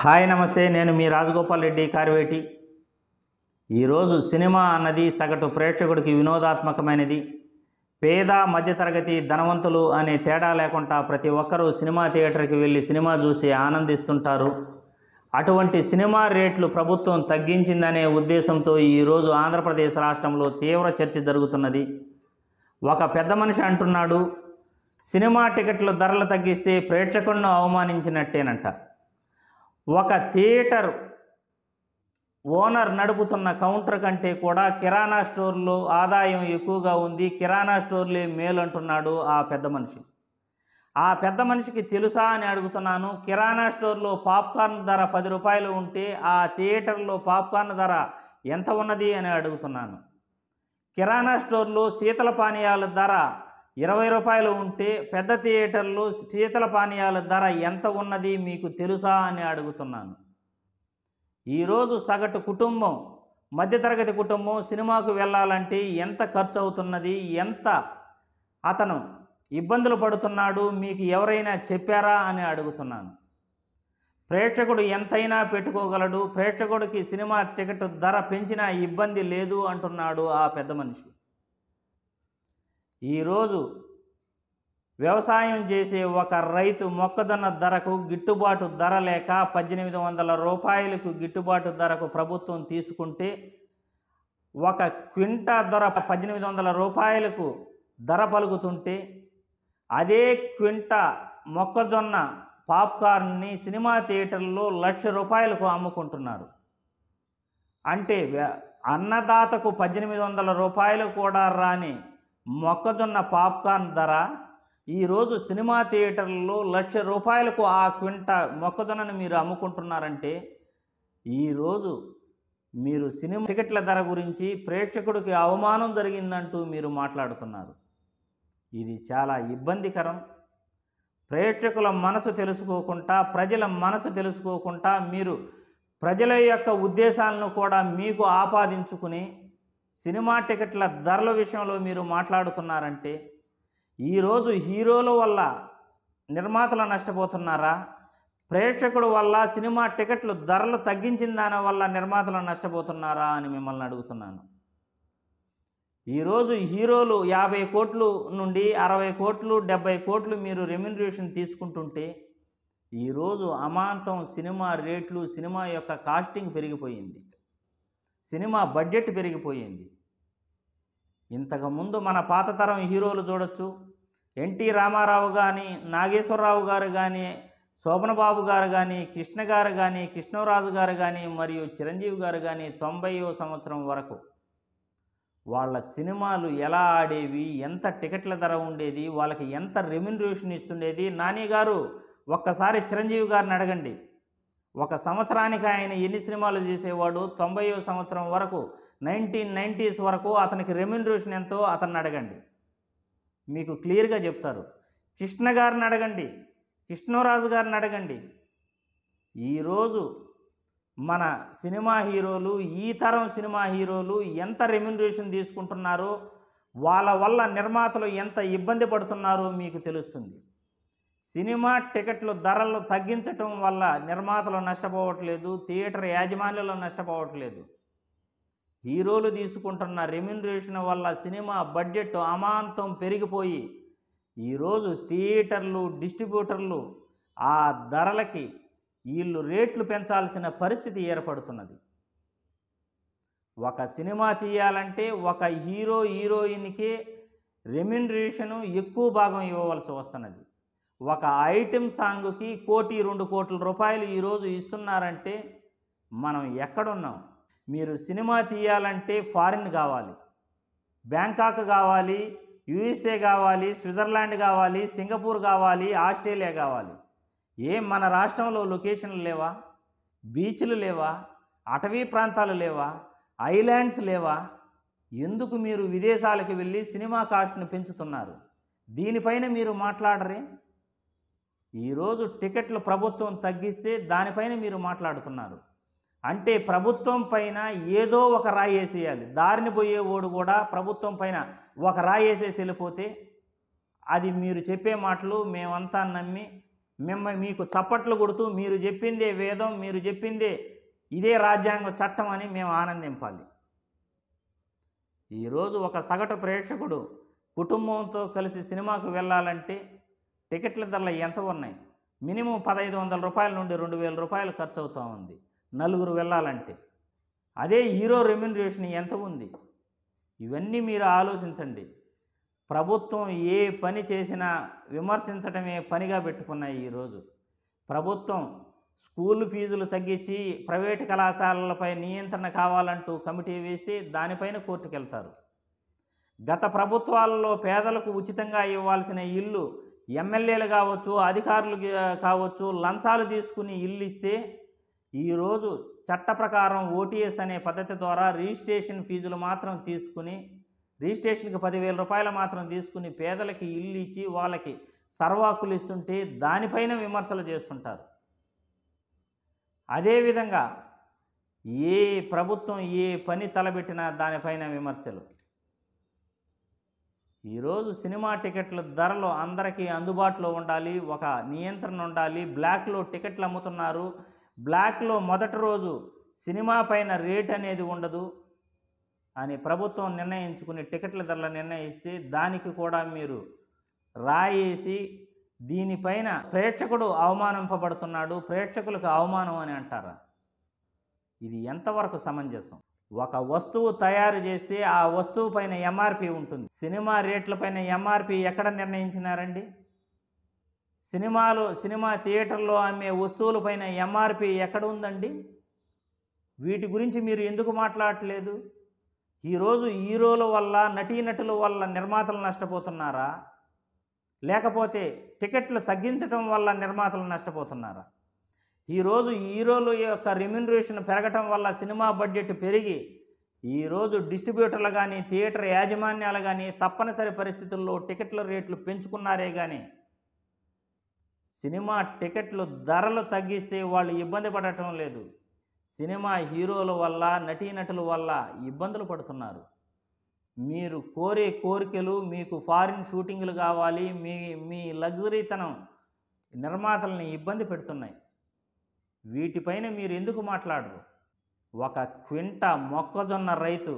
hi నమస్తే నేను మీ రాజగోపాల్ రెడ్డి కార్వేటి ఈరోజు సినిమా అన్నది సగటు ప్రేక్షకుడికి వినోదాత్మకమైనది పేద మధ్యతరగతి ధనవంతులు అనే తేడా లేకుండా ప్రతి ఒక్కరూ సినిమా థియేటర్కి వెళ్ళి సినిమా చూసి ఆనందిస్తుంటారు అటువంటి సినిమా రేట్లు ప్రభుత్వం తగ్గించిందనే ఉద్దేశంతో ఈరోజు ఆంధ్రప్రదేశ్ రాష్ట్రంలో తీవ్ర చర్చ జరుగుతున్నది ఒక పెద్ద మనిషి అంటున్నాడు సినిమా టికెట్ల ధరలు తగ్గిస్తే ప్రేక్షకులను అవమానించినట్టేనంట ఒక థియేటర్ ఓనర్ నడుపుతున్న కౌంటర్ కంటే కూడా కిరాణా స్టోర్లో ఆదాయం ఎక్కువగా ఉంది కిరాణా స్టోర్లే మేలు అంటున్నాడు ఆ పెద్ద మనిషి ఆ పెద్ద మనిషికి తెలుసా అని అడుగుతున్నాను కిరాణా స్టోర్లో పాప్కార్న్ ధర పది రూపాయలు ఉంటే ఆ థియేటర్లో పాప్కార్న్ ధర ఎంత ఉన్నది అని అడుగుతున్నాను కిరాణా స్టోర్లో శీతల పానీయాల ధర ఇరవై రూపాయలు ఉంటే పెద్ద థియేటర్లో శీతల పానీయాల ధర ఎంత ఉన్నది మీకు తెలుసా అని అడుగుతున్నాను ఈరోజు సగటు కుటుంబం మధ్యతరగతి కుటుంబం సినిమాకు వెళ్ళాలంటే ఎంత ఖర్చు అవుతున్నది ఎంత అతను ఇబ్బందులు పడుతున్నాడు మీకు ఎవరైనా చెప్పారా అని అడుగుతున్నాను ప్రేక్షకుడు ఎంతైనా పెట్టుకోగలడు ప్రేక్షకుడికి సినిమా టికెట్ ధర పెంచినా ఇబ్బంది లేదు అంటున్నాడు ఆ పెద్ద మనిషి ఈరోజు వ్యవసాయం చేసే ఒక రైతు మొక్కజొన్న ధరకు గిట్టుబాటు ధర లేక పద్దెనిమిది వందల రూపాయలకు గిట్టుబాటు ధరకు ప్రభుత్వం తీసుకుంటే ఒక క్వింటా ధర పద్దెనిమిది వందల రూపాయలకు ధర పలుకుతుంటే అదే క్వింటా మొక్కజొన్న పాప్కార్న్ని సినిమా థియేటర్లో లక్ష రూపాయలకు అమ్ముకుంటున్నారు అంటే అన్నదాతకు పద్దెనిమిది వందల రూపాయలు కూడా రాని మొక్కజొన్న పాప్కార్న్ ధర ఈరోజు సినిమా థియేటర్లలో లక్ష రూపాయలకు ఆ క్వింట మొక్కజొన్నను మీరు అమ్ముకుంటున్నారంటే ఈరోజు మీరు సినిమా టికెట్ల ధర గురించి ప్రేక్షకుడికి అవమానం జరిగిందంటూ మీరు మాట్లాడుతున్నారు ఇది చాలా ఇబ్బందికరం ప్రేక్షకుల మనసు తెలుసుకోకుండా ప్రజల మనసు తెలుసుకోకుండా మీరు ప్రజల యొక్క ఉద్దేశాలను కూడా మీకు ఆపాదించుకుని సినిమా టికెట్ల ధరల విషయంలో మీరు మాట్లాడుతున్నారంటే ఈరోజు హీరోల వల్ల నిర్మాతలు నష్టపోతున్నారా ప్రేక్షకుల వల్ల సినిమా టికెట్లు ధరలు తగ్గించిన దాని వల్ల నిర్మాతలు నష్టపోతున్నారా అని మిమ్మల్ని అడుగుతున్నాను ఈరోజు హీరోలు యాభై కోట్లు నుండి అరవై కోట్లు డెబ్బై కోట్లు మీరు రెమ్యూనరేషన్ తీసుకుంటుంటే ఈరోజు అమాంతం సినిమా రేట్లు సినిమా యొక్క కాస్టింగ్ పెరిగిపోయింది సినిమా బడ్జెట్ పెరిగిపోయింది ఇంతకుముందు మన పాత తరం హీరోలు చూడొచ్చు ఎన్టీ రామారావు కానీ నాగేశ్వరరావు గారు కానీ శోభనబాబు గారు కానీ కృష్ణ గారు కానీ కృష్ణరాజు గారు కానీ మరియు చిరంజీవి గారు కానీ తొంభైవ సంవత్సరం వరకు వాళ్ళ సినిమాలు ఎలా ఆడేవి ఎంత టికెట్ల ధర ఉండేది వాళ్ళకి ఎంత రెమ్యూనరేషన్ ఇస్తుండేది నాని గారు ఒక్కసారి చిరంజీవి గారిని అడగండి ఒక సంవత్సరానికి ఆయన ఎన్ని సినిమాలు చేసేవాడు తొంభై సంవత్సరం వరకు నైన్టీన్ నైంటీస్ వరకు అతనికి రెమ్యూనరేషన్ ఎంతో అతన్ని అడగండి మీకు క్లియర్గా చెప్తారు కృష్ణ గారిని అడగండి కృష్ణరాజు గారిని అడగండి ఈరోజు మన సినిమా హీరోలు ఈ తరం సినిమా హీరోలు ఎంత రెమ్యూనరేషన్ తీసుకుంటున్నారో వాళ్ళ వల్ల నిర్మాతలు ఎంత ఇబ్బంది పడుతున్నారో మీకు తెలుస్తుంది సినిమా టికెట్లు ధరలు తగ్గించటం వల్ల నిర్మాతలు నష్టపోవట్లేదు థియేటర్ యాజమాన్యంలో నష్టపోవట్లేదు హీరోలు తీసుకుంటున్న రెమ్యునరేషన్ వల్ల సినిమా బడ్జెట్ అమాంతం పెరిగిపోయి ఈరోజు థియేటర్లు డిస్ట్రిబ్యూటర్లు ఆ ధరలకి వీళ్ళు రేట్లు పెంచాల్సిన పరిస్థితి ఏర్పడుతున్నది ఒక సినిమా తీయాలంటే ఒక హీరో హీరోయిన్కి రెమ్యునరేషను ఎక్కువ భాగం ఇవ్వవలసి వస్తున్నది ఒక ఐటెం సాంగ్కి కోటి రెండు కోట్ల రూపాయలు ఈరోజు ఇస్తున్నారంటే మనం ఎక్కడున్నాం మీరు సినిమా తీయాలంటే ఫారిన్ కావాలి బ్యాంకాక్ కావాలి యుఎస్ఏ కావాలి స్విట్జర్లాండ్ కావాలి సింగపూర్ కావాలి ఆస్ట్రేలియా కావాలి ఏ మన రాష్ట్రంలో లొకేషన్లు లేవా బీచ్లు లేవా అటవీ ప్రాంతాలు లేవా ఐలాండ్స్ లేవా ఎందుకు మీరు విదేశాలకు వెళ్ళి సినిమా కాస్ట్ను పెంచుతున్నారు దీనిపైన మీరు మాట్లాడరే ఈరోజు టికెట్లు ప్రభుత్వం తగ్గిస్తే దానిపైన మీరు మాట్లాడుతున్నారు అంటే ప్రభుత్వం పైన ఏదో ఒక రాయి వేసేయాలి దారిని పోయేవాడు కూడా ప్రభుత్వం పైన ఒక రాయి వేసేసి వెళ్ళిపోతే అది మీరు చెప్పే మాటలు మేమంతా నమ్మి మిమ్మ మీకు చప్పట్లు కొడుతూ మీరు చెప్పిందే వేదం మీరు చెప్పిందే ఇదే రాజ్యాంగ చట్టం అని మేము ఆనందింపాలి ఈరోజు ఒక సగటు ప్రేక్షకుడు కుటుంబంతో కలిసి సినిమాకు వెళ్ళాలంటే టికెట్ల ధరలు ఎంత ఉన్నాయి మినిమం పదహైదు వందల రూపాయల నుండి రెండు వేల రూపాయలు ఖర్చు అవుతూ ఉంది నలుగురు వెళ్ళాలంటే అదే హీరో రెమ్యూనరేషన్ ఎంత ఉంది ఇవన్నీ మీరు ఆలోచించండి ప్రభుత్వం ఏ పని చేసినా విమర్శించడమే పనిగా పెట్టుకున్నాయి ఈరోజు ప్రభుత్వం స్కూల్ ఫీజులు తగ్గించి ప్రైవేటు కళాశాలలపై నియంత్రణ కావాలంటూ కమిటీ వేస్తే దానిపైన కోర్టుకెళ్తారు గత ప్రభుత్వాలలో పేదలకు ఉచితంగా ఇవ్వాల్సిన ఇల్లు ఎమ్మెల్యేలు కావచ్చు అధికారులు కావచ్చు లంచాలు తీసుకుని ఇల్లు ఇస్తే ఈరోజు చట్ట ప్రకారం ఓటీఎస్ అనే పద్ధతి ద్వారా రిజిస్ట్రేషన్ ఫీజులు మాత్రం తీసుకుని రిజిస్ట్రేషన్కి పదివేల రూపాయలు మాత్రం తీసుకుని పేదలకి ఇల్లు ఇచ్చి వాళ్ళకి సర్వాకులు ఇస్తుంటే దానిపైన విమర్శలు చేస్తుంటారు అదేవిధంగా ఏ ప్రభుత్వం ఏ పని తలబెట్టినా దానిపైన విమర్శలు ఈరోజు సినిమా టికెట్ల ధరలు అందరికీ అందుబాటులో ఉండాలి ఒక నియంత్రణ ఉండాలి బ్లాక్లో టికెట్లు అమ్ముతున్నారు బ్లాక్లో మొదటి రోజు సినిమా పైన రేట్ అనేది ఉండదు అని ప్రభుత్వం నిర్ణయించుకుని టికెట్ల ధరలు నిర్ణయిస్తే దానికి కూడా మీరు రాయేసి దీనిపైన ప్రేక్షకుడు అవమానింపబడుతున్నాడు ప్రేక్షకులకు అవమానం అని అంటారా ఇది ఎంతవరకు సమంజసం ఒక వస్తువు తయారు చేస్తే ఆ వస్తువు పైన ఎంఆర్పి ఉంటుంది సినిమా రేట్ల పైన ఎంఆర్పి ఎక్కడ నిర్ణయించినారండి సినిమాలు సినిమా థియేటర్లో అమ్మే వస్తువుల పైన ఎంఆర్పి ఎక్కడ ఉందండి వీటి గురించి మీరు ఎందుకు మాట్లాడట్లేదు ఈరోజు హీరోల వల్ల నటీనటుల వల్ల నిర్మాతలు నష్టపోతున్నారా లేకపోతే టికెట్లు తగ్గించడం వల్ల నిర్మాతలు నష్టపోతున్నారా ఈరోజు హీరోల యొక్క రెమ్యునరేషన్ పెరగటం వల్ల సినిమా బడ్జెట్ పెరిగి ఈరోజు డిస్ట్రిబ్యూటర్లు కానీ థియేటర్ యాజమాన్యాలు కానీ తప్పనిసరి పరిస్థితుల్లో టికెట్ల రేట్లు పెంచుకున్నారే కానీ సినిమా టికెట్లు ధరలు తగ్గిస్తే వాళ్ళు ఇబ్బంది పడటం లేదు సినిమా హీరోల వల్ల నటీనటుల వల్ల ఇబ్బందులు పడుతున్నారు మీరు కోరే కోరికలు మీకు ఫారిన్ షూటింగ్లు కావాలి మీ మీ లగ్జరీతనం నిర్మాతల్ని ఇబ్బంది పెడుతున్నాయి వీటిపైన మీరు ఎందుకు మాట్లాడరు ఒక క్వింట మొక్కజొన్న రైతు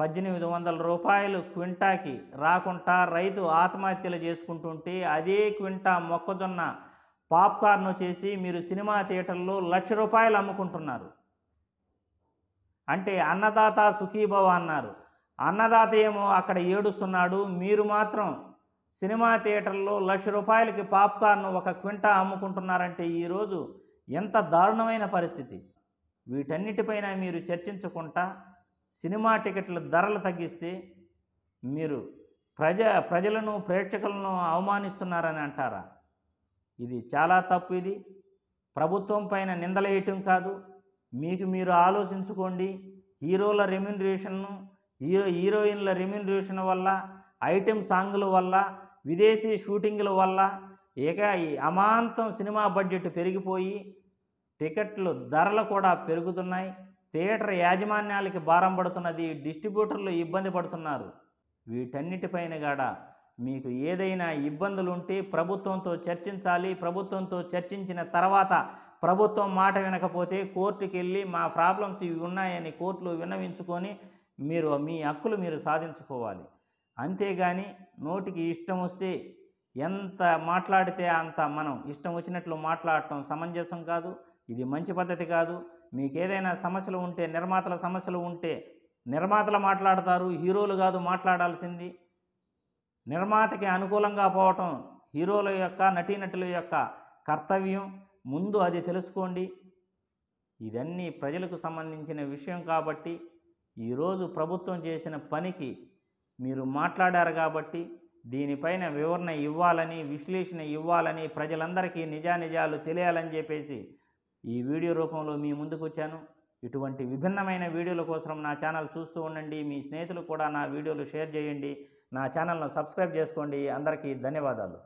పద్దెనిమిది వందల రూపాయలు క్వింటాకి రాకుండా రైతు ఆత్మహత్యలు చేసుకుంటుంటే అదే క్వింటా మొక్కజొన్న పాప్కార్న్ చేసి మీరు సినిమా థియేటర్లో లక్ష రూపాయలు అమ్ముకుంటున్నారు అంటే అన్నదాత సుఖీభవ అన్నారు అన్నదాత ఏమో అక్కడ ఏడుస్తున్నాడు మీరు మాత్రం సినిమా థియేటర్లో లక్ష రూపాయలకి పాప్కార్న్ ఒక క్వింటా అమ్ముకుంటున్నారంటే ఈరోజు ఎంత దారుణమైన పరిస్థితి వీటన్నిటిపైన మీరు చర్చించకుండా సినిమా టికెట్ల ధరలు తగ్గిస్తే మీరు ప్రజ ప్రజలను ప్రేక్షకులను అవమానిస్తున్నారని అంటారా ఇది చాలా తప్పు ఇది ప్రభుత్వం పైన నిందలేయటం కాదు మీకు మీరు ఆలోచించుకోండి హీరోల రెమ్యూనరేషన్ను హీరో హీరోయిన్ల రెమ్యూనరేషన్ వల్ల ఐటెం సాంగుల వల్ల విదేశీ షూటింగ్ల వల్ల ఇక ఈ అమాంతం సినిమా బడ్జెట్ పెరిగిపోయి టికెట్లు ధరలు కూడా పెరుగుతున్నాయి థియేటర్ యాజమాన్యాలకి భారం పడుతున్నది డిస్ట్రిబ్యూటర్లు ఇబ్బంది పడుతున్నారు వీటన్నిటిపైన గాడ మీకు ఏదైనా ఇబ్బందులు ఉంటే ప్రభుత్వంతో చర్చించాలి ప్రభుత్వంతో చర్చించిన తర్వాత ప్రభుత్వం మాట వినకపోతే కోర్టుకి వెళ్ళి మా ప్రాబ్లమ్స్ ఇవి ఉన్నాయని కోర్టులో విన్నవించుకొని మీరు మీ హక్కులు మీరు సాధించుకోవాలి అంతేగాని నోటికి ఇష్టం వస్తే ఎంత మాట్లాడితే అంత మనం ఇష్టం వచ్చినట్లు మాట్లాడటం సమంజసం కాదు ఇది మంచి పద్ధతి కాదు మీకు ఏదైనా సమస్యలు ఉంటే నిర్మాతల సమస్యలు ఉంటే నిర్మాతలు మాట్లాడతారు హీరోలు కాదు మాట్లాడాల్సింది నిర్మాతకి అనుకూలంగా పోవటం హీరోల యొక్క నటీనటుల యొక్క కర్తవ్యం ముందు అది తెలుసుకోండి ఇదన్నీ ప్రజలకు సంబంధించిన విషయం కాబట్టి ఈరోజు ప్రభుత్వం చేసిన పనికి మీరు మాట్లాడారు కాబట్టి దీనిపైన వివరణ ఇవ్వాలని విశ్లేషణ ఇవ్వాలని ప్రజలందరికీ నిజానిజాలు తెలియాలని చెప్పేసి ఈ వీడియో రూపంలో మీ ముందుకు వచ్చాను ఇటువంటి విభిన్నమైన వీడియోల కోసం నా ఛానల్ చూస్తూ ఉండండి మీ స్నేహితులు కూడా నా వీడియోలు షేర్ చేయండి నా ఛానల్ను సబ్స్క్రైబ్ చేసుకోండి అందరికీ ధన్యవాదాలు